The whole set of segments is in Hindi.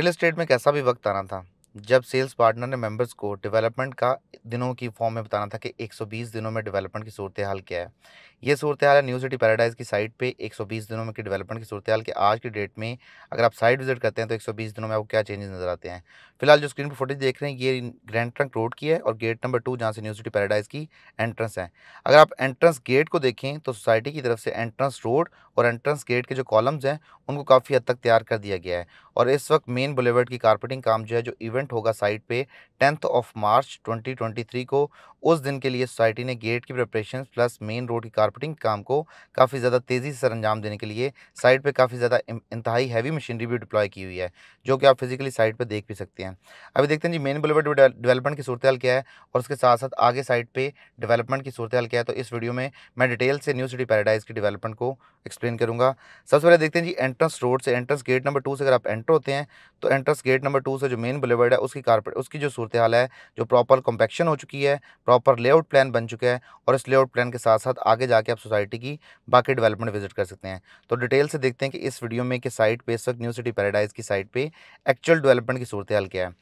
रियल इस्टेट में कैसा भी वक्त आना था जब सेल्स पार्टनर ने मेंबर्स को डेवलपमेंट का दिनों की फॉर्म में बताना था कि 120 दिनों में डेवलपमेंट की सूरत हाल क्या है ये सूरत हाल है न्यू सिटी पैराडाइज की साइट पे 120 दिनों में की डेवलपमेंट की सूरत हाल के आज की डेट में अगर आप साइट विजिट करते हैं तो 120 दिनों में आपको क्या चेंजेस नजर आते हैं फिलहाल जो स्क्रीन पर फोटेज देख रहे हैं ये ग्रैंड ट्रंक रोड की है और गेट नंबर टू जहाँ से न्यू सिटी पैराडाइज की एंट्रेंस है अगर आप एंट्रेंस गेट को देखें तो सोसाइटी की तरफ से एंट्रेंस रोड और एंट्रेंस गेट के जो कॉलम्स हैं उनको काफ़ी हद तक तैयार कर दिया गया है और इस वक्त मेन बुलेवर्ड की कारपेटिंग काम जो है जो इवेंट होगा साइट पे टेंथ ऑफ मार्च 2023 को उस दिन के लिए सोसाइटी ने गेट की प्रिपरेशन प्लस मेन रोड की कारपेटिंग काम को काफ़ी ज़्यादा तेज़ी से सर अंजाम देने के लिए साइट पर काफ़ी ज़्यादा इंतहाई हैवी मशीनरी भी डिप्लॉय की हुई है जो कि आप फिजिकली साइट पर देख भी सकते हैं अभी देखते हैं जी मेन बुलेवर्ड डेवलपमेंट की सूरत क्या है और उसके साथ साथ आगे साइट पर डेवलपमेंट की सूरत क्या है तो इस वीडियो में मैं डिटेल से न्यू सिटी पैराडाइज की डेवलपमेंट को एक्सप्लेन एक्सप्लेन करूँगा सबसे पहले देखते हैं जी एंट्रेंस रोड से एंट्रेंस गेट नंबर टू से अगर आप एंटर होते हैं तो एंट्रेंस गेट नंबर टू से जो मेन बुलेवर्ड है उसकी कारपेट उसकी जो सूरत हाल है जो प्रॉपर कॉम्पेक्शन हो चुकी है प्रॉपर लेआउट प्लान बन चुका है और इस लेआउट प्लान के साथ साथ आगे जाके आप सोसाइटी की बाकी डेवलपमेंट विजिट कर सकते हैं तो डिटेल से देखते हैं कि इस वीडियो में कि साइट पे इस वक्त न्यू सिटी पैराडाइज की साइट पर एक्चुअल डेवलपमेंट की सूरत हाल क्या है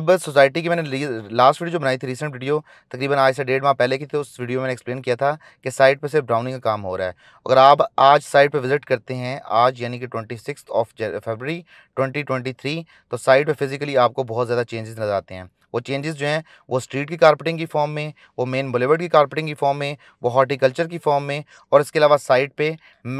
अब सोसाइटी की मैंने लास्ट वीडियो जो बनाई थी रिसेंट वीडियो तकरीबन आज से डेढ़ माह पहले की थी उस वीडियो में एक्सप्लेन किया था कि साइट पर सिर्फ ब्राउनिंग का काम हो रहा है अगर आप आज साइट साइट पे विजिट करते हैं आज यानी कि ट्वेंटी सिक्स ऑफ फरवरी 2023 तो साइट पे फिजिकली आपको बहुत ज़्यादा चेंजेस नजर आते हैं वो चेंजेस जो हैं वो स्ट्रीट की कारपेटिंग की फॉर्म में वो मेन बुलेवर्ड की कारपेटिंग की फॉर्म में वो हॉर्टिकल्चर की फॉर्म में और इसके अलावा साइट पे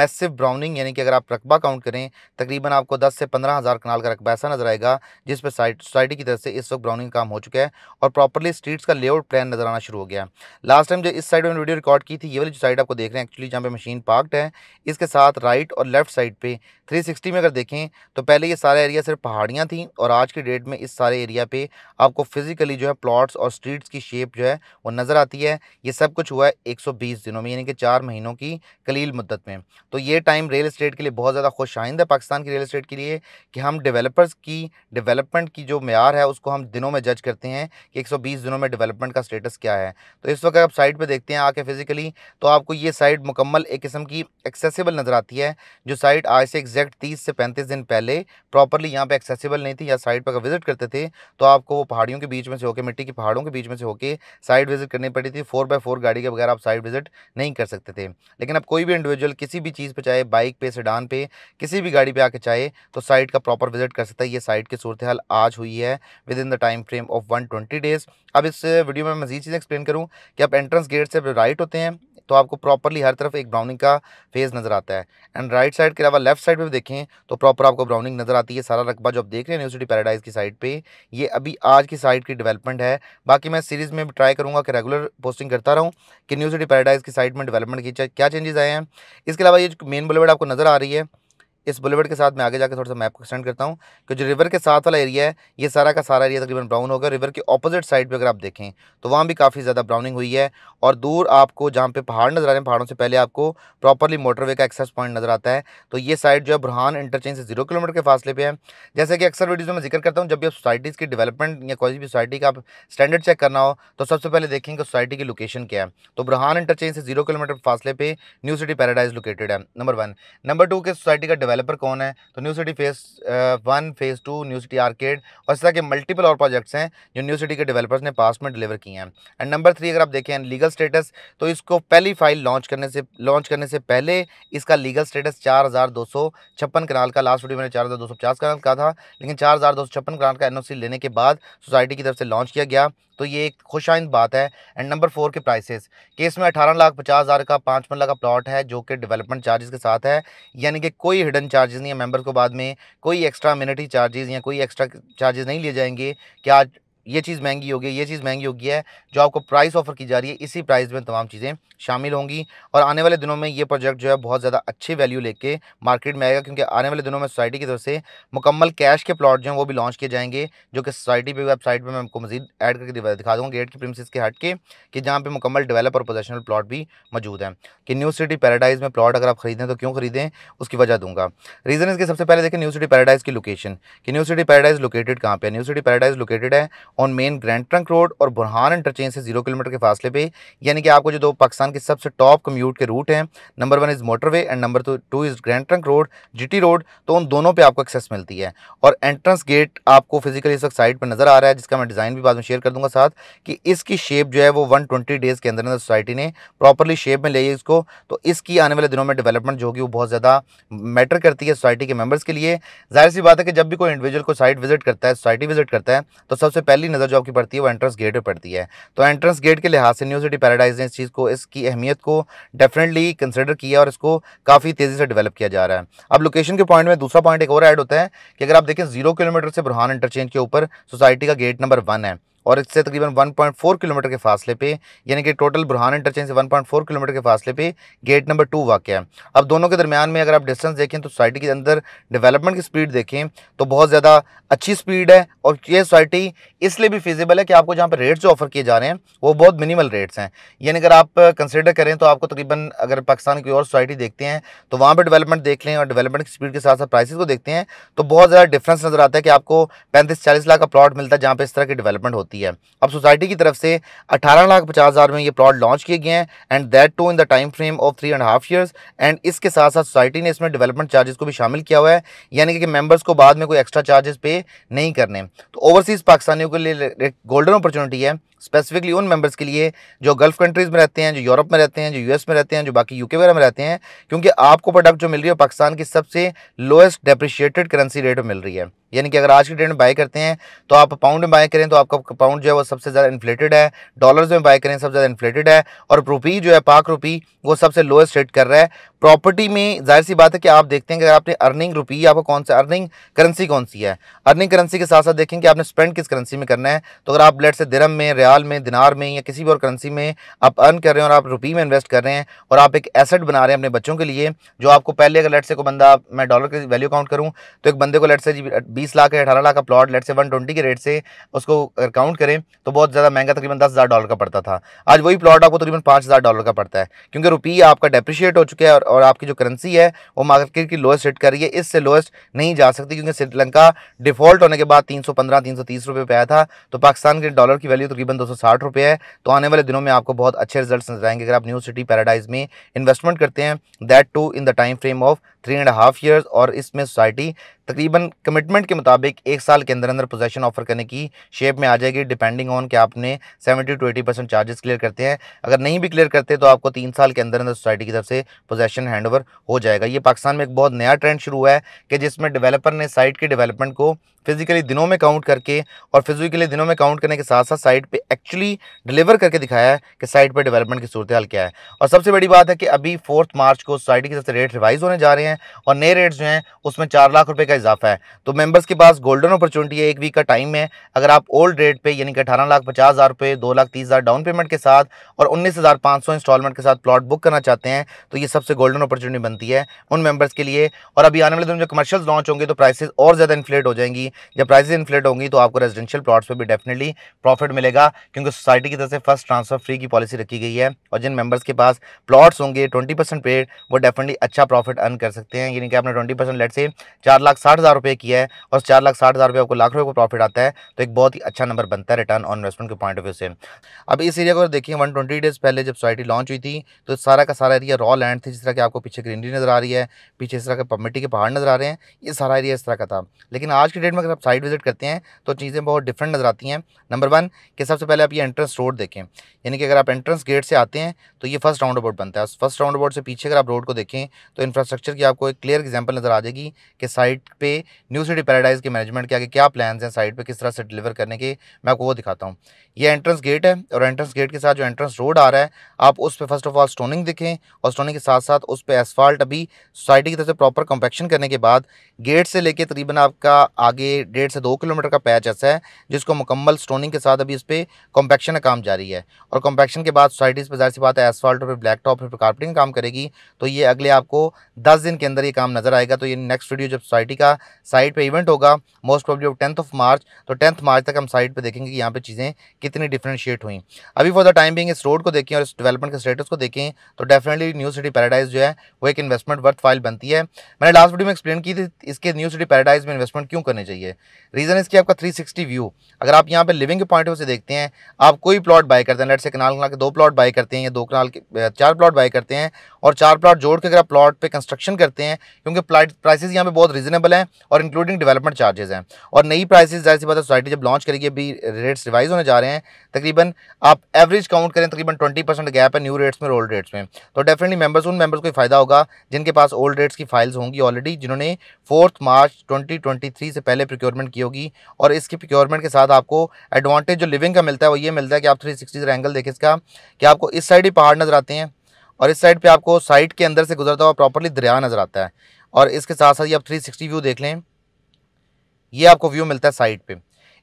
मैसिव ब्राउनिंग यानी कि अगर आप रकबा काउंट करें तकरीबन आपको 10 से पंद्रह हज़ार कनाल का रकबा ऐसा नजर आएगा जिस पे साइट सोसाइटी की तरफ से इस वक्त ब्राउनिंग काम हो चुका है और प्रॉपरली स्ट्रीट्स का लेआउट प्लान नजर आना शुरू हो गया लास्ट टाइम जो इस साइड में वीडियो रिकॉर्ड की थी ये वाली जो साइड आपको देख रहे हैं एक्चुअली जहाँ पे मशीन पार्कड है इसके साथ राइट और लेफ़्ट साइड पे 360 में अगर देखें तो पहले ये सारा एरिया सिर्फ पहाड़ियाँ थी और आज के डेट में इस सारे एरिया पे आपको फिज़िकली जो है प्लॉट्स और स्ट्रीट्स की शेप जो है वो नज़र आती है ये सब कुछ हुआ है 120 दिनों में यानी कि चार महीनों की कलील मुद्दत में तो ये टाइम रियल इस्टेट के लिए बहुत ज़्यादा खुश आइंद है पाकिस्तान की रियल इस्टेट के लिए कि हम डिवेलपर्स की डिवेलपमेंट की जो मैार है उसको हम दिनों में जज करते हैं कि एक दिनों में डिवेलपमेंट का स्टेटस क्या है तो इस वक्त आप साइट पर देखते हैं आके फिज़िकली तो आपको ये साइट मुकम्मल एक किस्म की एक्सेसिबल नज़र आती है जो साइट आज से एग्जैक्ट तीस से पैंतीस दिन पहले प्रॉपरली यहाँ पे एक्सेसिबल नहीं थी या साइट पर अगर विजिट करते थे तो आपको वो पहाड़ियों के बीच में से होकर मिट्टी के पहाड़ों के बीच में से होकर साइट विजिट करनी पड़ी थी फोर बाई फोर गाड़ी के बगैर आप साइट विजिट नहीं कर सकते थे लेकिन अब कोई भी इंडिविजुअल किसी भी चीज़ पर चाहे बाइक पे सडान पे किसी भी गाड़ी पर आके चाहे तो साइट का प्रॉपर विजिट कर सकता है ये साइट की सूरत हाल आज हुई है within the time frame of one days अब इस वीडियो में मजीद चीज एक्सप्लेन करूँ कि आप एंट्रेंस गेट से राइट होते हैं तो आपको प्रॉपरली हर तरफ एक ब्राउनिंग का फेज नज़र आता है एंड राइट साइड के अलावा लेफ्ट साइड पर देखें तो प्रॉपर आपको ब्राउनिंग नज़र आती है सारा रकबा जो आप देख रहे हैं सिटी पैराडाइज की साइड पर ये अभी आज की साइड की डेवलपमेंट है बाकी मैं सीरीज़ में ट्राई करूँगा कि रेगुलर पोस्टिंग करता रहूँ कि सिटी पैराडाइज की साइड में डेवलपमेंट की क्या चेंजेस आए हैं इसके अलावा ये मेन बुलेवर्ड आपको नज़र आ रही है इस बुलेवर्ड के साथ मैं आगे जाकर थोड़ा सा मैप को एक्सटेंड करता हूँ कि जो रिवर के साथ वाला एरिया है ये सारा का सारा एरिया तकरीबन ब्राउन होगा रिवर के ऑपोजिट साइड पे अगर आप देखें तो वहाँ भी काफ़ी ज़्यादा ब्राउनिंग हुई है और दूर आपको जहाँ पे पहाड़ नज़र आ रहे हैं पहाड़ों से पहले आपको प्रॉपरली मोटरवे का एक्सेस पॉइंट नज़र आता है तो ये साइड जो है बुरहान इंटरचेंज से जीरो किलोमीटर के फासले पे है जैसे कि अक्सर वीडियो में जिक्र करता हूँ जब भी आप सोसाइटीज़ की डेवलपमेंट या कोई भी सोसाइटी का आप स्टैंडर्ड चेक करना हो तो सबसे पहले देखें कि सोसाइटी की लोकेशन क्या है तो बुरहान इंटरचेंज से जीरो किलोमीटर फासले पर न्यू सिटी पैराडाइज लोकेटेड है नंबर वन नंबर टू के सोसाइटी का डेवलपर कौन है तो New City phase one phase two New City Arcade और इस तरह के मल्टीपल और प्रोजेक्ट्स हैं जो न्यू सिटी के डेवलपर्स ने पास में डिलीवर किए हैं एंड नंबर थ्री अगर आप देखें लीगल स्टेटस तो इसको पहली फाइल लॉन्च करने से लॉन्च करने से पहले इसका लीगल स्टेटस चार हज़ार दो सौ छप्पन कनाल का लास्ट वीडियो मैंने चार हज़ार दो सौ पचास कनाल का था लेकिन चार हज़ार दो सौ छप्पन कनाल का एन ओ सी लेने के बाद सोसाइटी की तरफ से लॉन्च किया गया तो ये एक खुशाइंद बात है एंड नंबर फोर के प्राइसेस केस में अठारह लाख पचास हज़ार का पाँच मरला का प्लॉट है जो कि डेवलपमेंट चार्जेस के साथ है यानी कि कोई हिडन रिटर्न चार्जेस नहीं है मेंबर को बाद में कोई एक्स्ट्रा मिनटी चार्जेस या कोई एक्स्ट्रा चार्जेस नहीं लिए जाएंगे कि आज ये चीज़ महंगी होगी ये चीज़ महंगी होगी है जो आपको प्राइस ऑफर की जा रही है इसी प्राइस में तमाम चीज़ें शामिल होंगी और आने वाले दिनों में ये प्रोजेक्ट जो है बहुत ज़्यादा अच्छी वैल्यू लेके मार्केट में आएगा क्योंकि आने वाले दिनों में सोसाइटी की तरफ से मुकम्मल कैश के प्लॉट जो हैं वो भी लॉन्च किए जाएंगे जो कि सोसाइटी पर वेबसाइट पर मैं आपको मजीद एड करके दिखा दूँगा गेट की प्रिंसिस के हट के कि जहाँ पर मुकम्मल डेवलप और पोजेशनल प्लाट भी मौजूद हैं कि न्यू सिटी पैराडाइज में प्लाट अगर आप खरीदें तो क्यों खरीदें उसकी वजह दूंगा रीज़न इसके सबसे पहले देखें न्यू सिटी पैराडाइज की लोकेशन कि न्यू सिटी पैराडाइज लोकेटेड कहाँ पर न्यू सिटी पैराडाइज लोकेटेड है on main Grand Trunk Road और बुरहान इंटरचेंज से जीरो किलोमीटर के फासले पे यानी कि आपको जो दो पाकिस्तान के सबसे टॉप कम्यूट के रूट हैं number one is motorway and number two is Grand Trunk Road G road तो उन दोनों पर आपको एक्सेस मिलती है और एंट्रेंस गेट आपको फिजिकली इस वक्त साइड पर नज़र आ रहा है जिसका मैं डिज़ाइन भी बाद में शेयर कर दूँगा साथ कि इसकी शेप जो है वो वन डेज़ के अंदर अंदर सोसाइटी ने प्रॉपरली शेप में ली है इसको तो इसकी आने वाले दिनों में डेवलपमेंट जो होगी वो बहुत ज़्यादा मैटर करती है सोसाइटी के मेम्बर्स के लिए जाहिर सी बात है कि जब भी कोई इंडिविजुअल को साइट विजिट करता है सोसाइटी विजिट करता है तो सबसे पहले पहली नज़र जो आपकी पड़ती है वो एंट्रेंस गेट पर पड़ती है तो एंट्रेंस गेट के लिहाज से न्यू सिटी पैराडाइज ने इस चीज़ को इसकी अहमियत को डेफिनेटली कंसिडर किया और इसको काफ़ी तेज़ी से डेवलप किया जा रहा है अब लोकेशन के पॉइंट में दूसरा पॉइंट एक और ऐड होता है कि अगर आप देखें जीरो किलोमीटर से बुरहान इंटरचेंज के ऊपर सोसाइटी का गेट नंबर वन है और इससे तकरीबन 1.4 किलोमीटर के फासले पे यानी कि टोटल बुरहान इंटरचेंज से 1.4 किलोमीटर के फासले पे गेट नंबर टू वाक़ है अब दोनों के दरमियान में अगर आप डिस्टेंस देखें तो सोसाइटी के अंदर डेवलपमेंट की स्पीड देखें तो बहुत ज़्यादा अच्छी स्पीड है और ये सोसाइटी इसलिए भी फिजिबल है कि आपको जहाँ पर रेट्स जो ऑफर किए जा रहे हैं वो बहुत मिनिमल रेट्स हैं यानी अगर आप कंसिडर करें तो आपको तकरीबन अगर पाकिस्तान की और सोसाइटी देखते हैं तो वहाँ पर डेवलपमेंट देख लें और डेवलपमेंट की स्पीड के साथ साथ प्राइसेस को देखते हैं तो बहुत ज़्यादा डिफ्रेंस नज़र आता है कि आपको पैंतीस चालीस लाख का प्लॉट मिलता है जहाँ पर इस तरह की डेवलपमेंट होती है जाती है अब सोसाइटी की तरफ से अठारह लाख पचास हज़ार में ये प्लॉट लॉन्च किए गए हैं and that too in the time frame of three and half years and इसके साथ साथ सोसाइटी ने इसमें डेवलपमेंट चार्जेस को भी शामिल किया हुआ है यानी कि मेम्बर्स को बाद में कोई एक्स्ट्रा चार्जेस पे नहीं करने तो ओवरसीज़ पाकिस्तानियों के लिए गोल्डन अपॉर्चुनिटी है स्पेसिफिकली उन मेंबर्स के लिए जो गल्फ कंट्रीज़ में रहते हैं जो यूरोप में रहते हैं जो यूएस में रहते हैं जो बाकी यूके वगैरह में रहते हैं क्योंकि आपको प्रोडक्ट जो मिल रही है पाकिस्तान की सबसे लोएस्ट डेप्रिशिएटेड करेंसी रेट में मिल रही है यानी कि अगर आज की डेट में बाय करते हैं तो आप पाउंड में बाय करें तो आपका पाउंड जो है वो सबसे ज़्यादा इन्फ्लेटेड है डॉलर्स में बाय करें सबसे ज़्यादा इन्फ्लेटेड है और रुपी जो है पाक रुपी वो सबसे लोएस्ट रेट कर रहा है प्रॉपर्टी में जाहिर सी बात है कि आप देखते हैं कि अगर आपने अर्निंग रुपी आपको कौन सा अर्निंग करेंसी कौन सी है अर्निंग करेंसी के साथ साथ देखें कि आपने स्पेंड किस करेंसी में करना है तो अगर आप ब्लड से दिरम में रिया रियाल में दिनार में या किसी भी और करेंसी में आप अर्न कर रहे हैं और आप रुपी में इन्वेस्ट कर रहे हैं और आप एक एसेट बना रहे हैं अपने बच्चों के लिए जो आपको पहले अगर लेट से को बंदा मैं डॉलर की वैल्यू काउंट करूँ तो एक बंदे को लेट से बीस लाख या अठारह लाख का plot let's say one twenty के रेट से उसको अगर काउंट करें तो बहुत ज़्यादा महंगा तकरीबन दस हज़ार डॉलर का पड़ता था आज वही प्लॉट आपको तकरीबन पाँच हज़ार डॉलर का पड़ता है क्योंकि रुपये आपका डेप्रिशिएट हो चुका है और आपकी जो करेंसी है वो मार्केट की लोएस्ट रेट कर रही है इससे लोएस्ट नहीं जा सकती क्योंकि श्रीलंका डिफॉल्ट होने के बाद तीन सौ पंद्रह तीन सौ तीस रुपये पे आया था तो पाकिस्तान के डॉलर की वैल्यू तकरीबन तकरीबन दो सौ है तो आने वाले दिनों में आपको बहुत अच्छे रिजल्ट नजर आएंगे अगर आप न्यू सिटी पैराडाइज में इन्वेस्टमेंट करते हैं that too in the time frame of three and half years और इसमें सोसाइटी तकरीबन कमिटमेंट के मुताबिक एक साल के अंदर अंदर पोजेशन ऑफर करने की शेप में आ जाएगी डिपेंडिंग ऑन कि आपने 70 टू 80 परसेंट चार्जेस क्लियर करते हैं अगर नहीं भी क्लियर करते तो आपको तीन साल के अंदर अंदर सोसाइटी की तरफ से पोजेशन हैंड हो जाएगा ये पाकिस्तान में एक बहुत नया ट्रेंड शुरू हुआ है कि जिसमें डेवलपर ने साइट के डेवलपमेंट को फिजिकली दिनों में काउंट करके और फिजिकली दिनों में काउंट करने के साथ साथ साइट पर एक्चुअली डिलीवर करके दिखाया है कि साइट पर डेवलपमेंट की सूरत हाल क्या है और सबसे बड़ी बात है कि अभी फोर्थ मार्च को सोसाइटी की तरफ से रेट रिवाइज होने जा रहे हैं हैं और नए रेट्स जो हैं उसमें चार लाख रुपए का इजाफा है तो मेंबर्स के पास गोल्डन अपॉर्चुनिटी है एक वीक का टाइम है अगर आप ओल्ड रेट पर यानी कि अठारह लाख पचास हज़ार रुपये दो लाख तीस हज़ार डाउन पेमेंट के साथ और उन्नीस हज़ार पाँच सौ इंस्टॉलमेंट के साथ प्लॉट बुक करना चाहते हैं तो ये सबसे गोल्डन अपॉर्चुनिटी बनती है उन मेंबर्स के लिए और अभी आने वाले दिन जो कमर्शियल लॉन्च होंगे तो प्राइसेज और ज़्यादा इन्फ्लेट हो जाएंगी जब प्राइसेस इन्फ्लेट होंगी तो आपको रेजिडेंशियल प्लॉट्स पर भी डेफिनेटली प्रॉफिट मिलेगा क्योंकि सोसाइटी की तरफ से फर्स्ट ट्रांसफर फ्री की पॉलिसी रखी गई है और जिन मेंबर्स के पास प्लॉट्स होंगे ट्वेंटी परसेंट पेड़ वो डेफिनेटली अच्छा प्रॉफिट अर्न कर सकते તેન કે કે અપને 20% લેટ સે 4,60,000 રૂપિયા કિયા હે ઓર 4,60,000 રૂપિયા આપકો લાખ રૂપિયા કો પ્રોફિટ આતા હે તો એક બહોત હી અચ્છા નંબર બનતા હે રિટર્ન ઓન ઇન્વેસ્ટમેન્ટ કે પોઈન્ટ ઓફ વ્ય્યુ સે અબ ઇસ એરિયા કો દેખીએ 120 ડેઝ પહેલે જબ સોસાયટી લૉન્ચ હુઈ થી તો સારા ક સારા એરિયા રો લૅન્ડ થા જિસ તરહ કે આપકો પીછે ગ્રીની نظر આ રહી હૈ પીછે ઇસ તરહ કે પર્મેટી કે પહાડ نظر આ રહે હે યે સારા એરિયા ઇસ તરહ કા થા લેકિન આજ કે ડેટ મે કર સબ સાઇટ વિઝિટ કરતે હે તો ચીજે બહોત ડિફરન્ટ نظر આતી હૈ નંબર 1 કે સબસે પહેલે આપ યે એન્ટ્રન્સ રોડ દેખેન યની કે અગર આપ એન્ટ્રન્સ ગેટ સે આતે હે તો ય आपको एक क्लियर एग्जांपल नज़र आ जाएगी कि साइट पे न्यू सिटी पैराडाइज के मैनेजमेंट के आगे क्या प्लान्स हैं साइट पे किस तरह से डिलीवर करने के मैं आपको वो दिखाता हूँ ये एंट्रेंस गेट है और एंट्रेंस गेट के साथ जो एंट्रेंस रोड आ रहा है आप उस पर फर्स्ट ऑफ ऑल स्टोनिंग दिखें और स्टोनिंग के साथ साथ उस पर एसफाल्ट अभी सोसाइटी की तरफ से प्रॉपर कंपेक्शन करने के बाद गेट से लेकर तकरीबन आपका आगे डेढ़ से दो किलोमीटर का पैच ऐसा है जिसको मुकम्मल स्टोनिंग के साथ अभी इस पर कॉम्पेक्शन का काम जारी है और कॉम्पेक्शन के बाद सोसाइटीज़ पर जाहिर सी बात है एसफाल्ट और फिर ब्लैक टॉप फिर कार्पेटिंग काम करेगी तो ये अगले आपको दस दिन के अंदर ये काम नज़र आएगा तो ये नेक्स्ट वीडियो जब सोसाइटी का साइट पे इवेंट होगा most probably tenth of March तो टेंथ मार्च तक हम साइट पे देखेंगे कि यहाँ पे चीज़ें कितनी डिफ्रेंशिएट हुई अभी फॉर द टाइम बिंग इस रोड को देखें और इस डेवलपमेंट के स्टेटस को देखें तो डेफिनेटली न्यू सिटी पैराडाइज जो है वो एक इन्वेस्टमेंट वर्थ फाइल बनती है मैंने लास्ट वीडियो में एक्सप्लेन की थी इसके न्यू सिटी पैराडाइज में इन्वेस्टमेंट क्यों करनी चाहिए रीज़न इसकी आपका थ्री व्यू अगर आप यहाँ पर लिविंग के पॉइंट से देखते हैं आप कोई प्लॉट बाय करते हैं लेट से कनाल के दो प्लॉट बाय करते हैं या दो कनाल के चार प्लॉट बाय करते हैं और चार प्लाट जोड़ के अगर आप प्लाट पर कंस्ट्रक्शन करते हैं क्योंकि प्राइसेस यहाँ पर बहुत रीजनेबल हैं और इंक्लूडिंग डेवलपमेंट चार्जेज हैं और नई प्राइसेस जाहिर सी बात है सोसाइटी जब लॉन्च करेगी अभी रेट्स रिवाइज होने जा रहे हैं तकरीबन आप एवरेज काउंट करें तकरीबन ट्वेंटी परसेंट गैप है न्यू रेट्स में ओल्ड रेट्स में तो डेफिनेटली मेम्बर्स उन मेंबर्स को फ़ायदा होगा जिनके पास ओल्ड रेट्स की फाइल्स होंगी ऑलरेडी जिन्होंने fourth March twenty twenty three से पहले प्रिक्योरमेंट की होगी और इसकी प्रिक्योरमेंट के साथ आपको एडवांटेज जो लिविंग का मिलता है वो ये मिलता है कि आप थ्री सिक्सटी एंगल देखें इसका कि आपको इस साइड ही पहाड़ नज़र आते हैं और इस साइड पे आपको साइड के अंदर से गुजरता हुआ प्रॉपरली दरिया नज़र आता है और इसके साथ साथ ये आप 360 व्यू देख लें ये आपको व्यू मिलता है साइड पे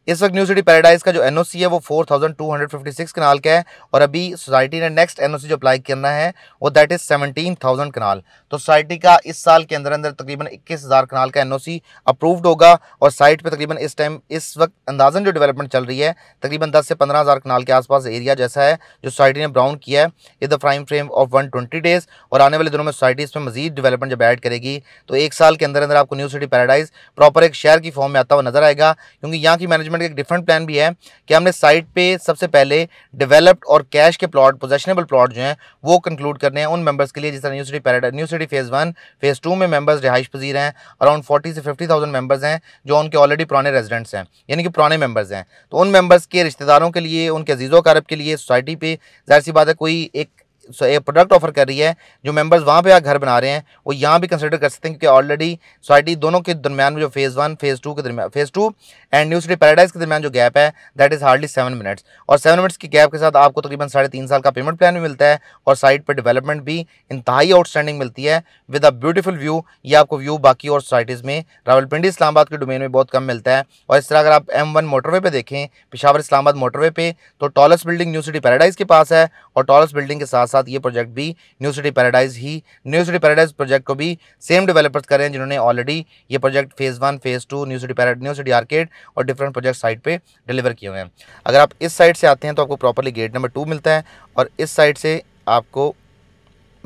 इस वक्त न्यू सिटी पैराडाइज का जो एनओसी है वो 4256 कनाल का है और अभी सोसाइटी ने नेक्स्ट एनओसी जो अप्लाई करना है वो दैट इज़ 17000 कनाल तो सोसाइटी का इस साल के अंदर अंदर तकरीबन 21000 कनाल का एनओसी अप्रूव्ड होगा और साइट पे तकरीबन इस टाइम इस वक्त अंदाजन जो डेवलपमेंट चल रही है तकरीबन दस से पंद्रह कनाल के आसपास एरिया जैसा है जो सोसाइटी ने ब्राउन किया है इस the prime frame of one days और आने वाले दिनों में सोसाइटी इसमें मजीद डेवलपमेंट जब ऐड करेगी तो एक साल के अंदर अंदर आपको न्यू सिटी पैराडाइज प्रॉपर एक शहर की फॉर्म में आता हुआ नजर आएगा क्योंकि यहाँ की मैनेजमेंट मैनेजमेंट का एक डिफरेंट प्लान भी है कि हमने साइट पे सबसे पहले डेवलप्ड और कैश के प्लॉट पोजेशनेबल प्लॉट जो हैं वो कंक्लूड करने हैं उन मेंबर्स के लिए जिस तरह New City Paradise New City phase one phase two में मेंबर्स रिहाइश पजीर हैं अराउंड फोर्टी से फिफ्टी थाउजेंड मेंबर्स हैं जो उनके ऑलरेडी पुराने रेजिडेंट्स हैं यानी कि पुराने मेंबर्स हैं तो उन मेंबर्स के रिश्तेदारों के लिए उनके अजीज़ों कारब के लिए सोसाइटी पे जाहिर सी बात है कोई एक एक प्रोडक्ट ऑफर कर रही है जो मेंबर्स वहाँ पे घर बना रहे हैं वो यहाँ भी कंसिडर कर सकते हैं क्योंकि ऑलरेडी सोसाइटी दोनों के दरमियान में जो फेज़ वन फेज़ टू के दरमियान phase two and New City Paradise के दरमियान जो गैप है that is hardly seven minutes और सेवन मिनट्स की गैप के साथ आपको तकरीबन साढ़े तीन साल का पेमेंट प्लान भी मिलता है और साइट पर डेवलपमेंट भी इंतहाई आउटस्टैंडिंग मिलती है विद अ ब्यूटीफुल व्यू ये आपको व्यू बाकी और सोसाइटीज़ में रावलपिंडी इस्लामाबाद के डोमेन में बहुत कम मिलता है और इस तरह अगर आप एम वन मोटरवे पर देखें पिशावर इस्लामाबाद मोटरवे पर तो tallest building New City Paradise के पास है और टॉलस बिल्डिंग के साथ साथ ये प्रोजेक्ट भी न्यू सिटी पैराडाइज ही न्यू सिटी पैराडाइज प्रोजेक्ट को भी सेम डेवलपर्स कर रहे हैं जिन्होंने ऑलरेडी ये project phase one phase two New City New City Arcade और डिफरेंट प्रोजेक्ट साइट पर डिलीवर किए हुए हैं अगर आप इस साइड से आते हैं तो आपको प्रॉपरली गेट नंबर टू मिलता है और इस साइड से आपको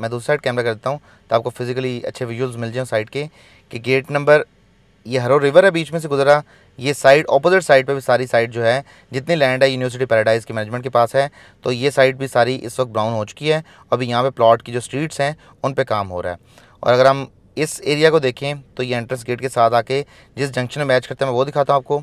मैं दूसरी साइड कैमरा कर देता हूँ तो आपको फिजिकली अच्छे विजुअल्स मिल जाए साइड के कि गेट नंबर ये हरो रिवर है बीच में से गुजरा ये साइड ऑपोजिट साइड पे भी सारी साइड जो है जितनी लैंड है यूनिवर्सिटी पैराडाइज़ के मैनेजमेंट के पास है तो ये साइड भी सारी इस वक्त ब्राउन हो चुकी है अभी यहाँ पे प्लॉट की जो स्ट्रीट्स हैं उन पे काम हो रहा है और अगर हम इस एरिया को देखें तो ये एंट्रेंस गेट के साथ आके जिस जंक्शन में मैच करते हैं मैं वो दिखाता हूँ आपको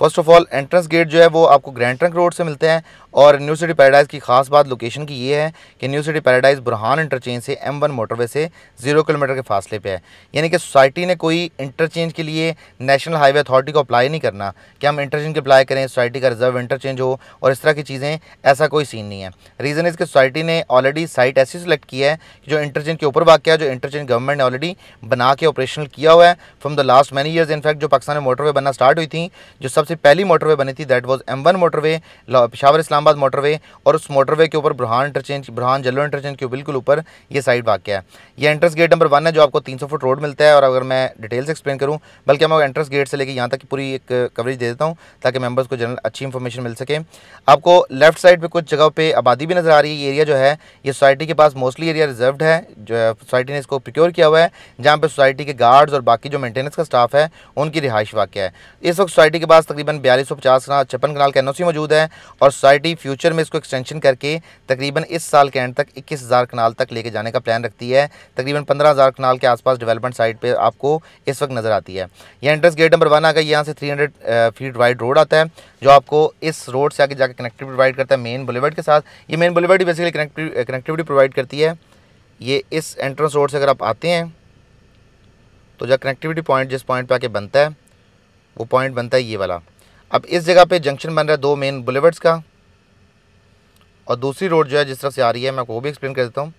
first of all entrance gate जो है वो आपको ग्रैंड ट्रंक रोड से मिलते हैं और न्यू सिटी पैराडाइज़ की खास बात लोकेशन की ये है कि New City Paradise Burhan interchange से एम वन मोटरवे से जीरो किलोमीटर के फासले पे है यानी कि सोसाइटी ने कोई इंटरचेंज के लिए नेशनल हाईवे अथॉरिटी को अप्लाई नहीं करना कि हम इंटरचेंज के अप्लाई करें सोसाइटी का रिजर्व इंटरचेंज हो और इस तरह की चीज़ें ऐसा कोई सीन नहीं है रीज़न इसके सोसाइटी ने ऑलरेडी साइट ऐसी सेलेक्ट की है कि जो इंटरचेंज के ऊपर वाक्य है जो इंटरचेंज गवर्नमेंट ने ऑलरेडी बना के ऑपरेशनल किया हुआ है from the last many years in fact जो पाकिस्तान में मोटरवे बनना स्टार्ट हुई थी जो सबसे सबसे पहली मोटरवे बनी थी that was M one motorway Peshawar Islamabad motorway और उस मोटरवे के ऊपर बुरहान इंटरचेंज बुरहान जल्लो इंटरचेंज के बिल्कुल ऊपर ये साइड वाक्य है ये एंट्रेंस गेट नंबर वन है जो आपको तीन सौ फुट रोड मिलता है और अगर मैं डिटेल्स एक्सप्लेन करूँ बल्कि मैं एंट्रेंस गेट से लेकर यहाँ तक पूरी एक कवरेज दे देता हूँ ताकि मेम्बर्स को जनरल अच्छी इन्फॉर्मेशन मिल सके आपको लेफ्ट साइड पर कुछ जगह पर आबादी भी नज़र आ रही है ये एरिया जो है ये सोसाइटी के पास मोस्टली एरिया रिजर्व है जो सोसाइटी ने इसको प्रिक्योर किया हुआ है जहाँ पर सोसाइटी के गार्ड्स और बाकी जो मेंटेनेंस का स्टाफ है उनकी रिहाइश वाक्य है इस वक्त सोसाइटी के पास तक तकरीबन बयालीस सौ पचास छप्पन कनाल का एन मौजूद है और सोसाइटी फ्यूचर में इसको एक्सटेंशन करके तकरीबन इस साल के एंड तक इक्कीस हज़ार कनाल तक लेके जाने का प्लान रखती है तकरीबन पंद्रह हज़ार कनाल के आसपास डेवलपमेंट साइट पर आपको इस वक्त नज़र आती है यह एंट्रेंस गेट नंबर वन आगे यहाँ से three hundred feet wide road आता है जो आपको इस रोड से आगे जाकर कनेक्टिविटी प्रोवाइड करता है मेन बुलेवर्ड के साथ ये main boulevard basically connectivity provide करती है ये इस एंट्रेंस रोड से अगर आप आते हैं तो जब कनेक्टिविटी पॉइंट जिस पॉइंट पे आके बनता है वो पॉइंट बनता है ये वाला अब इस जगह पे जंक्शन बन रहा है दो मेन बुलेवर्ड्स का और दूसरी रोड जो है जिस तरफ से आ रही है मैं आपको वो भी एक्सप्लेन कर देता हूँ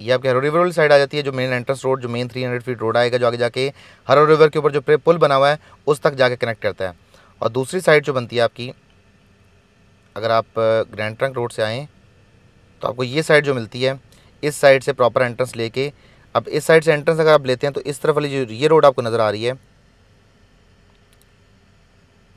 ये आपके हरो रिवर वाली साइड आ जाती है जो मेन एंट्रेंस रोड जो मेन 300 फीट रोड आएगा जो आगे जाके हरो रिवर के ऊपर जो पुल बना हुआ है उस तक जाके कनेक्ट करता है और दूसरी साइड जो बनती है आपकी अगर आप ग्रैंड ट्रंक रोड से आएँ तो आपको ये साइड जो मिलती है इस साइड से प्रॉपर एंट्रेंस लेके अब इस साइड से एंट्रेंस अगर आप लेते हैं तो इस तरफ वाली जो ये रोड आपको नज़र आ रही है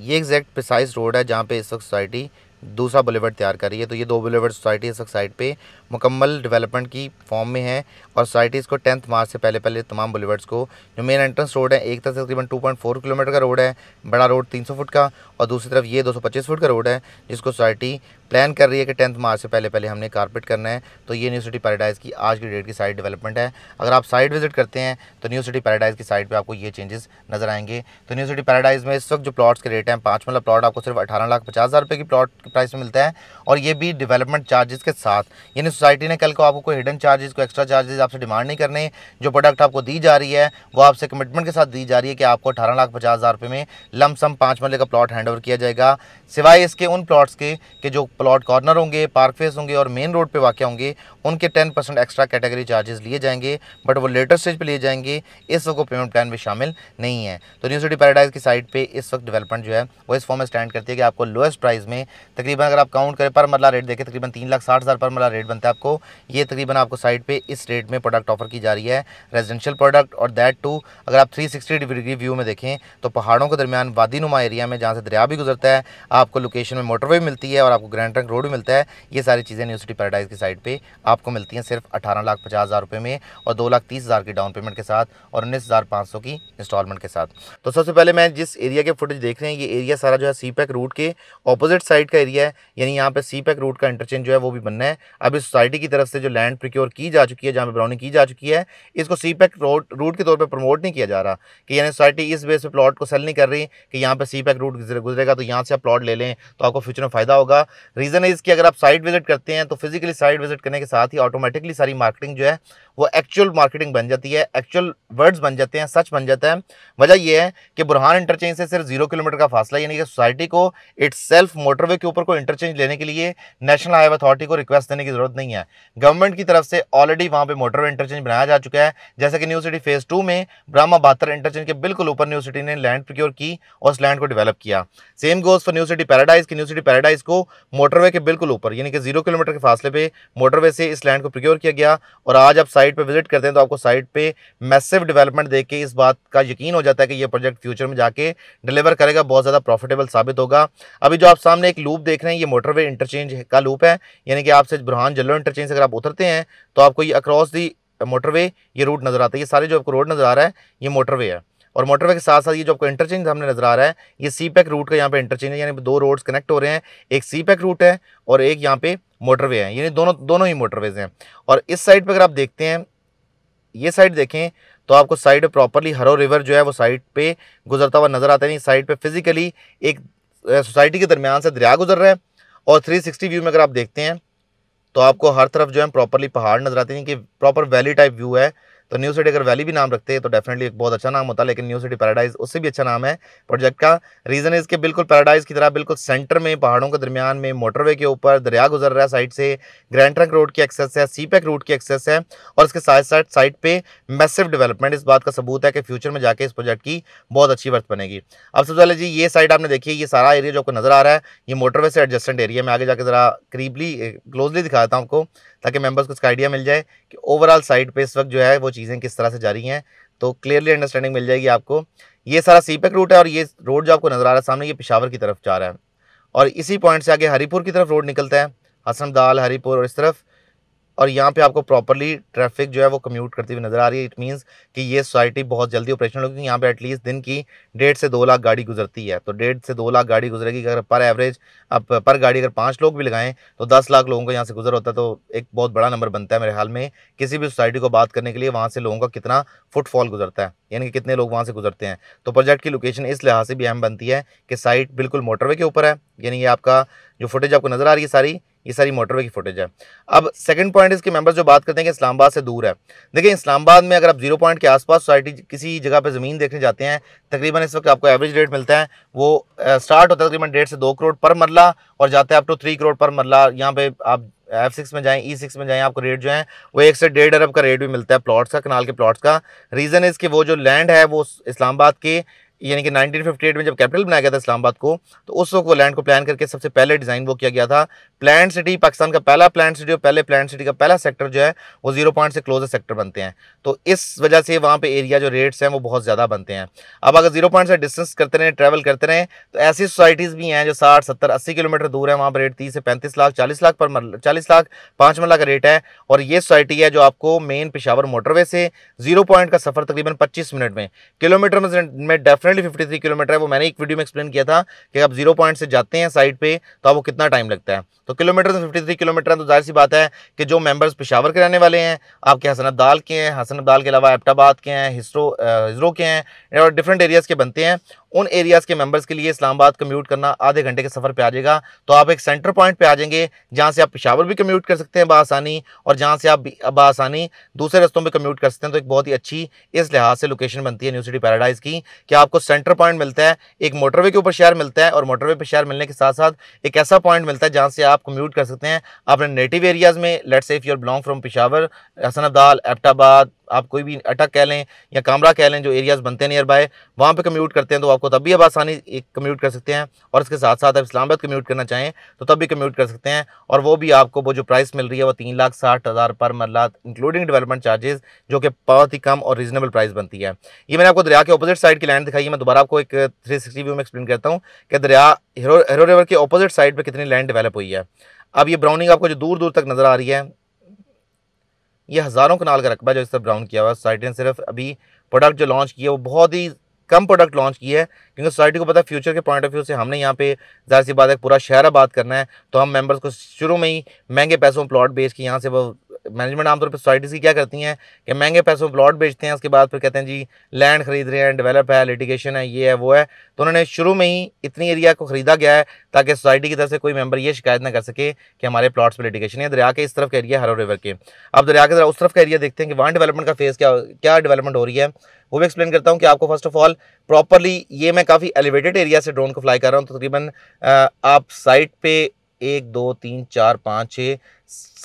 ये एग्जैक्ट प्रिसाइज रोड है जहाँ पे इस वक्त सोसाइटी दूसरा बुलेवर्ड तैयार कर रही है तो ये दो बुलेवर्ड सोसाइटी इस वक्त साइड पे मुकम्मल डेवलपमेंट की फॉर्म में है और सोसाइटीज़ को टेंथ मार्च से पहले पहले तमाम बुलेवर्ड्स को जो मेन एंट्रेंस रोड है एक तरफ से तकरीबन टू पॉइंट फोर किलोमीटर का रोड है बड़ा रोड तीन सौ फुट का और दूसरी तरफ ये दो सौ पच्चीस फुट का रोड है जिसको सोसाइटी प्लान कर रही है कि टेंथ मार्च से पहले पहले हमने कारपेट करना है तो ये न्यू सिटी पैराडाइज़ की आज की डेट की साइड डेवलपमेंट है अगर आप साइट विजिट करते हैं तो न्यू सिटी पैराडाइज़ की साइट पर आपको ये चेंजेस नजर आएंगे तो न्यू सिटी पैराडाइज़ में इस वक्त जो प्लॉट्स के रेट हैं पाँच मतलब प्लॉट आपको सिर्फ अठारह लाख पचास हज़ार रुपये की प्लॉट प्राइस में मिलता है और ये भी डेवलपमेंट चार्जेस के साथ यानी सोसाइटी ने कल को आपको कोई हिडन चार्जेस को एक्स्ट्रा चार्जेस आपसे डिमांड नहीं करने जो प्रोडक्ट आपको दी जा रही है वो आपसे कमिटमेंट के साथ दी जा रही है कि आपको अठारह लाख पचास हज़ार रुपये में लमसम पाँच मरले का प्लॉट हैंड किया जाएगा सिवाय इसके उन प्लॉट्स के कि जो प्लॉट कॉर्नर होंगे पार्क फेस होंगे और मेन रोड पर वाक़ होंगे उनके ten percent extra category charges लिए जाएंगे बट वो लेटर स्टेज पर लिए जाएंगे इस वक्त पेमेंट प्लान में शामिल नहीं है तो न्यू सिटी पैराडाइज की साइड पर इस वक्त डेवलपमेंट जो है वो इस फॉर्म में स्टैंड करती है कि आपको लोएस्ट प्राइस में तकरीबन अगर आप काउंट करें पर मरला रेट देखें तकरीबन तीन लाख साठ हज़ार पर मरला रेट मिलता है आपको ये तकरीबन आपको साइड पे इस रेट में प्रोडक्ट ऑफर की जा रही है रेजिडेंशियल प्रोडक्ट और दैट टू अगर आप 360 डिग्री व्यू में देखें तो पहाड़ों के दरमियान वादी नुमा एरिया में जहाँ से दरिया भी गुजरता है आपको लोकेशन में मोटरवे मिलती है और आपको ग्रैंड ट्रंक रोड भी मिलता है ये सारी चीज़ें न्यू सिटी पैराडाइज की साइड पर आपको मिलती हैं सिर्फ अठारह लाख पचास हज़ार रुपये में और दो लाख तीस हज़ार डाउन पेमेंट के साथ और उन्नीस हज़ार पाँच सौ की इंस्टॉलमेंट के साथ तो सबसे पहले मैं जिस एरिया के फुटेज देख रहे हैं ये एरिया सारा जो है सी पैक रूट के ऑपोजिट साइड का एरिया है यानी यहाँ पे सी पैक रूट का इंटरचेंज जो है वो भी बनना है अब इस सोसाइटी की तरफ से जो लैंड प्रिक्योर की जा चुकी है जहाँ पर ब्राउनिंग की जा चुकी है इसको सी पैक रोड रूट के तौर पर प्रमोट नहीं किया जा रहा कि यानी सोसाइटी इस बेस पर प्लॉट को सेल नहीं कर रही कि यहाँ पर सी पैक रूट गुजरेगा तो यहाँ से आप प्लॉट ले लें तो आपको फ्यूचर में फ़ायदा होगा रीज़न इज कि अगर आप साइट विजिट करते हैं तो फिजिकली साइट विजिट करने के साथ ही ऑटोमेटिकली सारी मार्केटिंग जो है वो एक्चुअल मार्केटिंग बन जाती है एक्चुअल वर्ड्स बन जाते हैं सच बन जाता है वजह यह है कि बुरहान इंटरचेंज से सिर्फ जीरो किलोमीटर का फासला यानी कि सोसाइटी को इट्स सेल्फ मोटरवे के ऊपर को इंटरचेंज लेने के लिए नेशनल हाईवे अथॉरिटी को रिक्वेस्ट देने की जरूरत नहीं नहीं है गवर्नमेंट की तरफ से ऑलरेडी वहाँ पे मोटरवे इंटरचेंज बनाया जा चुका है जैसे कि न्यू सिटी फेज़ टू में ब्रह्मा बातर इंटरचेंज के बिल्कुल ऊपर न्यू सिटी ने लैंड प्रोक्योर की और उस लैंड को डेवलप किया same goes for New City Paradise की न्यू सिटी पैराडाइज को मोटरवे के बिल्कुल ऊपर यानी कि जीरो किलोमीटर के फासले पर मोटरवे से इस लैंड को प्रोक्योर किया गया और आज आप साइट पर विजिट करते हैं तो आपको साइट पर मैसेव डिवेलपमेंट देख के इस बात का यकीन हो जाता है कि यह प्रोजेक्ट फ्यूचर में जाके डिलीवर करेगा बहुत ज़्यादा प्रॉफिटेबल साबित होगा अभी जो आप सामने एक लूप देख रहे हैं ये मोटरवे इंटरचेंज का लूप है यानी कि आपसे बुरहान जल्लो बेलो इंटरचेंज से अगर आप उतरते हैं तो आपको ये अक्रॉस दी मोटरवे ये रूट नज़र आता है ये सारे जो आपको रोड नज़र आ रहा है ये मोटरवे है और मोटरवे के साथ साथ ये जो आपको इंटरचेंज हमने नज़र आ रहा है ये सी पैक रूट का यहाँ पे इंटरचेंज है यानी दो रोड्स कनेक्ट हो रहे हैं एक सी पैक रूट है और एक यहाँ पे मोटरवे है यानी दोनों दोनों ही मोटरवेज हैं और इस साइड पर अगर आप देखते हैं ये साइड देखें तो आपको साइड प्रॉपरली हरो रिवर जो है वो साइड पर गुजरता हुआ नज़र आता है यानी साइड पर फिजिकली एक सोसाइटी के दरमियान से दरिया गुजर रहा है और थ्री व्यू में अगर आप देखते हैं तो आपको हर तरफ जो है प्रॉपरली पहाड़ नजर आते हैं कि प्रॉपर वैली टाइप व्यू है तो न्यू सिटी अगर वैली भी नाम रखते हैं तो डेफिनेटली एक बहुत अच्छा नाम होता है लेकिन न्यू सिटी पैराडाइज उससे भी अच्छा नाम है प्रोजेक्ट का रीज़न इसके बिल्कुल पैराडाइज की तरह बिल्कुल सेंटर में पहाड़ों के दरमियान में मोटरवे के ऊपर दरिया गुजर रहा है साइड से ग्रैंड ट्रंक रोड की एक्सेस है सी पैक रूट की एक्सेस है और इसके साथ साथ साइड पर मैसिव डेवलपमेंट इस बात का सबूत है कि फ्यूचर में जाकर इस प्रोजेक्ट की बहुत अच्छी वर्थ बनेगी अब सबसे पहले जी ये साइड आपने देखिए ये सारा एरिया जो आपको नजर आ रहा है ये मोटरवे से एडजस्टेंट एरिया मैं आगे जाकर ज़रा करीबली क्लोजली दिखाता हूँ आपको ताकि मेम्बर्स को इसका आइडिया मिल जाए कि ओवरऑल साइड पर इस वक्त जो है वो चीज़ चीज़ें किस तरह से जा रही हैं तो क्लियरली अंडरस्टैंडिंग मिल जाएगी आपको ये सारा सीपेक रूट e है और ये रोड जो आपको नज़र आ रहा है सामने ये पिशावर की तरफ जा रहा है और इसी पॉइंट से आगे हरीपुर की तरफ रोड निकलता है हसनदाल हरीपुर और इस तरफ और यहाँ पे आपको प्रॉपरली ट्रैफिक जो है वो कम्यूट करती हुई नज़र आ रही है इट मीन्स कि ये सोसाइटी बहुत जल्दी ऑपरेशनल होगी यहाँ पे एटलीस्ट दिन की डेढ़ से दो लाख गाड़ी गुजरती है तो डेढ़ से दो लाख गाड़ी गुजरेगी अगर पर एवरेज आप पर गाड़ी अगर पाँच लोग भी लगाएं तो दस लाख लोगों का यहाँ से गुजर होता है तो एक बहुत बड़ा नंबर बनता है मेरे ख्याल में किसी भी सोसाइटी को बात करने के लिए वहाँ से लोगों का कितना फुटफॉल गुजरता है यानी कि कितने लोग वहाँ से गुजरते हैं तो प्रोजेक्ट की लोकेशन इस लिहाज से भी अहम बनती है कि साइट बिल्कुल मोटरवे के ऊपर है यानी ये आपका जो फुटेज आपको नज़र आ रही है सारी ये सारी मोटरवे की फुटेज है अब सेकंड पॉइंट इसके मेंबर्स जो बात करते हैं कि इस्लामाबाद से दूर है देखिए इस्लामाबाद में अगर आप जीरो पॉइंट के आसपास सोसाइटी किसी जगह पे ज़मीन देखने जाते हैं तकरीबन इस वक्त आपको एवरेज रेट मिलता है वो स्टार्ट होता है तकरीबन डेढ़ से दो करोड़ पर मरला और जाते हैं आप तो थ्री करोड़ पर मरला यहाँ पे आप एफ सिक्स में जाएं ई e सिक्स में जाएं आपको रेट जो है वो एक से डेढ़ अरब का रेट भी मिलता है प्लॉट्स का कनाल के प्लॉट्स का रीज़न इसके वो जो लैंड है वो इस्लामाबाद के यानी कि 1958 में जब कैपिटल बनाया गया था इस्लामाबाद को तो उस वक्त वो लैंड को प्लान करके सबसे पहले डिज़ाइन वो किया गया था प्लान सिटी पाकिस्तान का पहला प्लान सिटी और पहले प्लान सिटी का पहला सेक्टर जो है वो जीरो पॉइंट से क्लोजर सेक्टर बनते हैं तो इस वजह से वहाँ पर एरिया जो रेट्स हैं वो बहुत ज़्यादा बनते हैं अब अगर जीरो पॉइंट से डिस्टेंस करते रहें ट्रैवल करते रहें तो ऐसी सोसाइटीज़ भी हैं जो साठ सत्तर अस्सी किलोमीटर दूर है वहाँ पर रेट तीस से पैंतीस लाख चालीस लाख पर चालीस लाख पाँच मरला का रेट है और ये सोसाइटी है जो आपको मेन पिशावर मोटरवे से जीरो पॉइंट का सफ़र तकरीबन पच्चीस मिनट में किलोमीटर में डेफिनेट करेंटली 53 किलोमीटर है वो मैंने एक वीडियो में एक्सप्लेन किया था कि आप जीरो पॉइंट से जाते हैं साइड पे तो आपको कितना टाइम लगता है तो किलोमीटर फिफ्टी थ्री किलोमीटर है तो जाहिर सी बात है कि जो मेम्बर्स पेशावर के रहने वाले हैं आपके हसन अब्दाल के हैं हसन अब्दाल के अलावा एबटाबाद के हैं हिस्रो हिजरो के हैं और डिफरेंट एरियाज़ के बनते हैं उन एरियाज़ के मेंबर्स के लिए इस्लामाबाद कम्यूट करना आधे घंटे के सफ़र पे आ जाएगा तो आप एक सेंटर पॉइंट पे आ जाएंगे जहाँ से आप पिशावर भी कम्यूट कर सकते हैं बासानी और जहाँ से आप बासानी दूसरे रस्तों पर कम्यूट कर सकते हैं तो एक बहुत ही अच्छी इस लिहाज से लोकेशन बनती है न्यू सिटी पैराडाइज की कि आपको सेंटर पॉइंट मिलता है एक मोटरवे के ऊपर शहर मिलता है और मोटरवे पर शहर मिलने के साथ साथ एक ऐसा पॉइंट मिलता है जहाँ से आप कम्यूट कर सकते हैं अपने नेटिव एरियाज़ में let's say if you're belong from Peshawar Hasan Abdal Abbottabad आप कोई भी अटक कह लें या कामरा कह लें जो एरियाज़ बनते हैं नियर बाय वहाँ पर कम्यूट करते हैं तो आपको आपको तब भी आप आसानी कम्यूट कर सकते हैं और इसके साथ साथ आप इस्लामाबाद कम्यूट करना चाहें तो तब भी कम्यूट कर सकते हैं और वो भी आपको वो जो प्राइस मिल रही है वो तीन लाख साठ हज़ार पर मरला इंक्लूडिंग डेवलपमेंट चार्जेस जो कि बहुत ही कम और रीजनेबल प्राइस बनती है ये मैंने आपको दरिया के अपोजिट साइड की लैंड दिखाई है मैं दोबारा आपको एक थ्री सिक्सटी व्यू में एक्सप्लेन करता हूँ कि दरिया हेरो रिवर के अपोजिट साइड पर कितनी लैंड डेवलप हुई है अब ये ब्राउनिंग आपको जो दूर दूर तक नज़र आ रही है ये हज़ारों कनाल का रकबा जो इस तरह ब्राउन किया हुआ है साइड ने सिर्फ अभी प्रोडक्ट जो लॉन्च किया वो बहुत ही कम प्रोडक्ट लॉन्च किया है क्योंकि सोसाइटी को पता है फ्यूचर के पॉइंट ऑफ व्यू से हमने यहाँ पे जाहिर सी बात है पूरा शहर आबाद करना है तो हम मेंबर्स को शुरू में ही महंगे पैसों प्लॉट बेच के यहाँ से वो मैनेजमेंट आमतौर पर सोसाइटीज़ की क्या करती हैं कि महंगे पैसों प्लॉट बेचते हैं उसके बाद फिर कहते हैं जी लैंड खरीद रहे हैं डेवलप है लिटिगेशन है ये है वो है तो उन्होंने शुरू में ही इतनी एरिया को ख़रीदा गया है ताकि सोसाइटी की तरफ से कोई मेम्बर ये शिकायत ना कर सके कि हमारे प्लाट्स पर लिटिगेशन है दरिया के इस तरफ का एरिया हरो रिवर के अब दरिया के उस तरफ का एरिया देखते हैं कि वहाँ डेवलपमेंट का फेज़ क्या क्या डेवलपमेंट हो रही है वो भी एक्सप्लेन करता हूँ कि आपको फर्स्ट ऑफ ऑल प्रॉपरली ये मैं काफ़ी एलिवेटेड एरिया से ड्रोन को फ्लाई कर रहा हूँ तकरीबन आप साइट पर एक दो तीन चार पाँच छः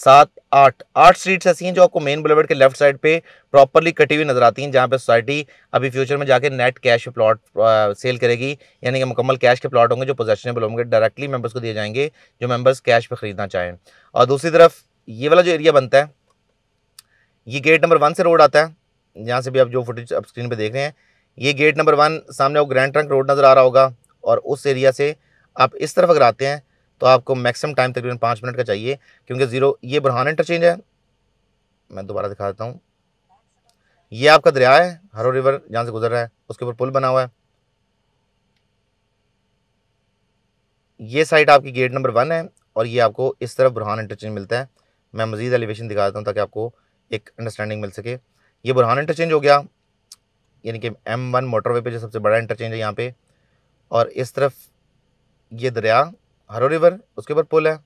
सात आठ आठ स्ट्रीट्स ऐसी हैं जो आपको मेन बुलेवर्ड के लेफ्ट साइड पे प्रॉपरली कटी हुई नजर आती हैं जहाँ पे सोसाइटी अभी फ्यूचर में जाके नेट कैश प्लॉट सेल करेगी यानी कि मुकम्मल कैश के प्लॉट होंगे जो पोजेशनेबल होंगे डायरेक्टली मेंबर्स को दिए जाएंगे जो मेंबर्स कैश पे ख़रीदना चाहें और दूसरी तरफ ये वाला जो एरिया बनता है ये गेट नंबर वन से रोड आता है यहाँ से भी आप जो फुटेज आप स्क्रीन पर देख रहे हैं ये गेट नंबर वन सामने वो ग्रैंड ट्रंक रोड नज़र आ रहा होगा और उस एरिया से आप इस तरफ अगर आते हैं तो आपको मैक्सिमम टाइम तकरीबन पाँच मिनट का चाहिए क्योंकि ज़ीरो ये बुरहान इंटरचेंज है मैं दोबारा दिखा देता हूँ ये आपका दरिया है हरो रिवर जहाँ से गुजर रहा है उसके ऊपर पुल बना हुआ है ये साइड आपकी गेट नंबर वन है और ये आपको इस तरफ बुरहान इंटरचेंज मिलता है मैं मज़ीद एलिवेशन दिखा देता हूँ ताकि आपको एक अंडरस्टैंडिंग मिल सके ये बुरहान इंटरचेंज हो गया यानी कि एम वन मोटरवे पर जो सबसे बड़ा इंटरचेंज है यहाँ पर और इस तरफ ये दरिया हरो रिवर उसके ऊपर पुल है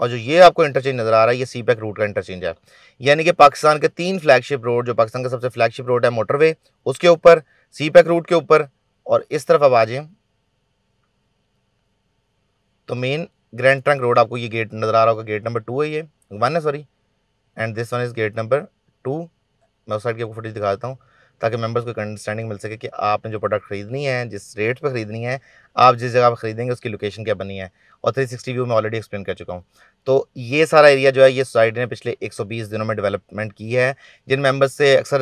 और जो ये आपको इंटरचेंज नज़र आ रहा है ये सी पैक रूट का इंटरचेंज है यानी कि पाकिस्तान के तीन फ्लैगशिप रोड जो पाकिस्तान का सबसे फ्लैगशिप रोड है मोटरवे उसके ऊपर सी पैक रूट के ऊपर और इस तरफ अब आ जाए तो मेन ग्रैंड ट्रंक रोड आपको ये गेट नज़र आ रहा होगा गेट नंबर टू है ये वन है sorry and this one is gate number two मैं उस साइड की आपको फुटेज दिखा देता हूँ ताकि मेंबर्स को एक अंडरस्टैंडिंग मिल सके कि आपने जो प्रोडक्ट खरीदनी है जिस रेट पर ख़रीदनी है आप जिस जगह पर ख़रीदेंगे उसकी लोकेशन क्या बनी है और थ्री सिक्सटी व्यू में ऑलरेडी एक्सप्लेन कर चुका हूँ तो ये सारा एरिया जो है ये सोसाइटी ने पिछले 120 दिनों में डेवलपमेंट की है जिन मेंबर्स से अक्सर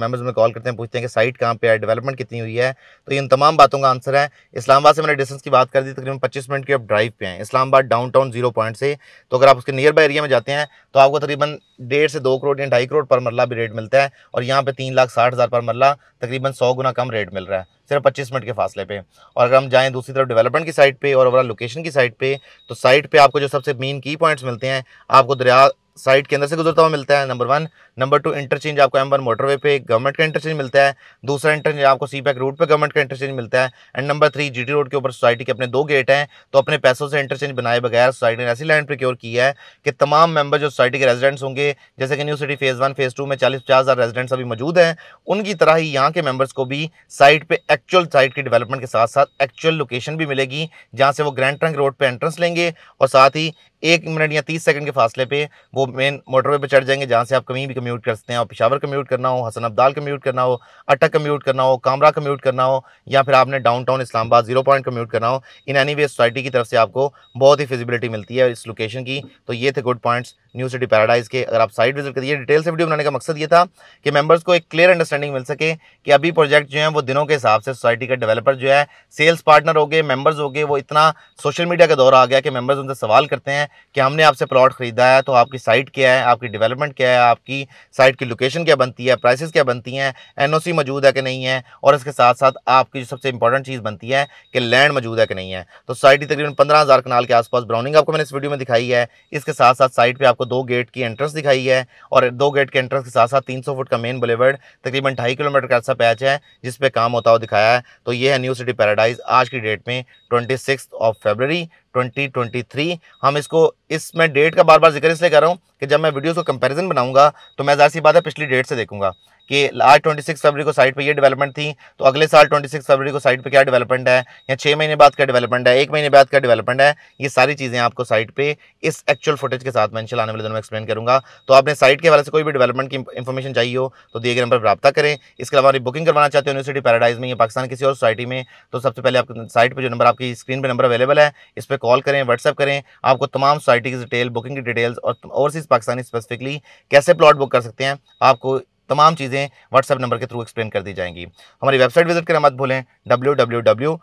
मेंबर्स में कॉल करते हैं पूछते हैं कि साइट कहाँ पे है डेवलपमेंट कितनी हुई है तो इन तमाम बातों का आंसर है इस्लामाबाद से मैंने डिस्टेंस की बात कर दी तकरीबन पच्चीस मिनट की आप ड्राइव पे हैं Islamabad downtown zero point से तो अगर आप उसके नियर बाई एरिया में जाते हैं तो आपको तकरीबन डेढ़ से दो करोड़ या ढाई करोड़ पर मरला भी रेट मिलता है और यहाँ पर तीन लाख साठ हज़ार पर मरला तकरीबन सौ गुना कम रेट मिल रहा है सिर्फ पच्चीस मिनट के फासले पे और अगर हम जाएँ दूसरी तरफ डेवलपमेंट की साइड पर और ओवरऑल लोकेशन की साइड पर तो साइड पर आपको जो सबसे मेन की पॉइंट्स मिलते हैं आपको दरिया साइड के अंदर से गुजरता हुआ मिलता है number one number two interchange आपको एम वन मोटरवे पे गवर्नमेंट का इंटरचेंज मिलता है दूसरा इंटरचेंज आपको सी पैक रूट पर गवर्नमेंट का इंटरचेंज मिलता है and number three GT road के ऊपर सोसाइटी के अपने दो गेट हैं तो अपने पैसों से इंटरचेंज बनाए बगैर सोसाइटी ने ऐसी लैंड प्रिक्योर की है कि तमाम मेंबर जो सोसाइटी के रेजिडेंट्स होंगे जैसे कि New City phase one phase two में चालीस पचास हज़ार रेजिडेंट्स अभी मौजूद हैं उनकी तरह ही यहाँ के मेंबर्स को भी साइट पर एक्चुअल साइट की डेवलपमेंट के साथ साथ एक्चुअल लोकेशन भी मिलेगी जहाँ से वो ग्रैंड ट्रंक रोड पर एंट्रेंस लेंगे और साथ ही एक मिनट या तीस सेकंड के फासले पे वो मेन मोटरवे पे चढ़ जाएंगे जहाँ से आप कहीं भी कम्यूट कर सकते हैं आप पिशावर कम्यूट करना हो हसन अब्दाल कम्यूट करना हो अटक कम्यूट करना हो कामरा कम्यूट करना हो या फिर आपने downtown Islamabad zero point commute करना हो इन एनी वे सोसाइटी की तरफ से आपको बहुत ही फिजिबिलिटी मिलती है इस लोकेशन की तो ये थे good points New City Paradise के अगर आप साइट विजिट करिए डिटेल से वीडियो बनाने का मकसद ये था कि मेंबर्स को एक क्लियर अंडरस्टैंडिंग मिल सके कि अभी प्रोजेक्ट जो है वो दिनों के हिसाब से सोसाइटी के डेवलपर जो है सेल्स पार्टनर हो गए मेंबर्स हो गए वो इतना सोशल मीडिया का दौर आ गया कि मेंबर्स उनसे सवाल करते हैं कि हमने आपसे प्लॉट खरीदा है तो आपकी साइट क्या है आपकी डेवलपमेंट क्या है आपकी साइट की लोकेशन क्या बनती है प्राइसिस क्या बनती हैं एन मौजूद है कि नहीं है और इसके साथ साथ आपकी जो सबसे इंपॉर्टेंट चीज़ बनती है कि लैंड मौजूद है कि नहीं है तो सोसाइटी तकरीबन पंद्रह कनाल के आसपास ब्राउनिंग आपको मैंने इस वीडियो में दिखाई है इसके साथ साथ साइट पर आपको आपको दो गेट की एंट्रेंस दिखाई है और दो गेट के एंट्रेंस के साथ साथ तीन फुट का मेन बुलेवर्ड तकरीबन ढाई किलोमीटर का ऐसा पैच है जिसपे काम होता हुआ दिखाया है तो ये है न्यू सिटी पैराडाइज आज की डेट में ट्वेंटी ऑफ फेबररी 2023 हम इसको इसमें डेट का बार बार जिक्र इसलिए कर रहा हूँ कि जब मैं वीडियोस को कंपैरिजन बनाऊंगा तो मैं ज़ाहिर सी बात है पिछली डेट से देखूंगा कि आज 26 फरवरी को साइट पे ये डेवलपमेंट थी तो अगले साल 26 फरवरी को साइट पे क्या डेवलपमेंट है या छः महीने बाद क्या डेवलपमेंट है एक महीने बाद क्या डेवलपमेंट है ये सारी चीज़ें आपको साइट पे इस एक्चुअल फुटेज के साथ मैं चलाने आने वाले दिनों में एक्सप्लेन करूँगा तो आपने साइट के हवाले से कोई भी डेवलपमेंट की इन्फॉर्मेशन चाहिए हो तो दिए गए नंबर पर रब्ता करें इसके अलावा हमारी बुकिंग करवाना चाहते हो यूनिवर्सिटी पैराडाइज में या पाकिस्तान किसी और सोसाइटी में तो सबसे पहले आपकी साइट पर जो नंबर आपकी स्क्रीन पर नंबर अवेलेबल है इस पर कॉल करें व्हाट्सअप करें आपको तमाम सोसाइटी की डिटेल बुकिंग की डिटेल्स और ओवरसीज़ पाकिस्तानी स्पेसिफिकली कैसे प्लॉट बुक कर सकते हैं आपको तमाम चीज़ें व्हाट्सअप नंबर के थ्रू एक्सप्लेन कर दी जाएंगी हमारी वेबसाइट विजिट करना मत भूलें डब्ल्यू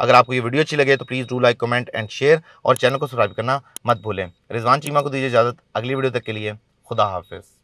अगर आपको ये वीडियो अच्छी लगे तो please do like comment and share और चैनल को सब्सक्राइब करना मत भूलें रिजवान चीमा को दीजिए इजाज़त अगली वीडियो तक के लिए खुदा हाफिज़